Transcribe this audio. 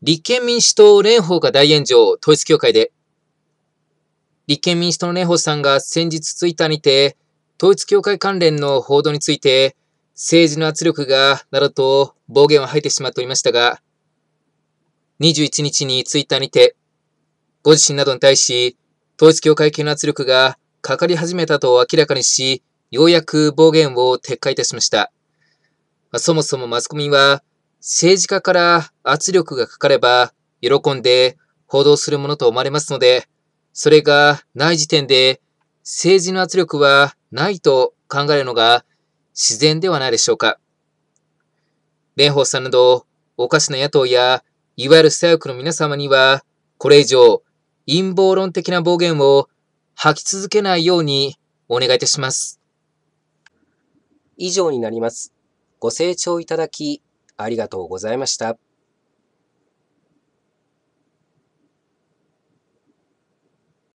立憲民主党蓮舫が大炎上、統一協会で。立憲民主党の蓮舫さんが先日ツイッターにて、統一協会関連の報道について、政治の圧力が、などと暴言を吐いてしまっておりましたが、21日にツイッターにて、ご自身などに対し、統一協会系の圧力がかかり始めたと明らかにし、ようやく暴言を撤回いたしました。そもそもマスコミは、政治家から圧力がかかれば、喜んで報道するものと思われますので、それがない時点で、政治の圧力はないと考えるのが自然ではないでしょうか。蓮舫さんなど、おかしな野党や、いわゆる左翼の皆様には、これ以上、陰謀論的な暴言を吐き続けないようにお願いいたします。以上になります。ご清聴いただき、ありがとうございました。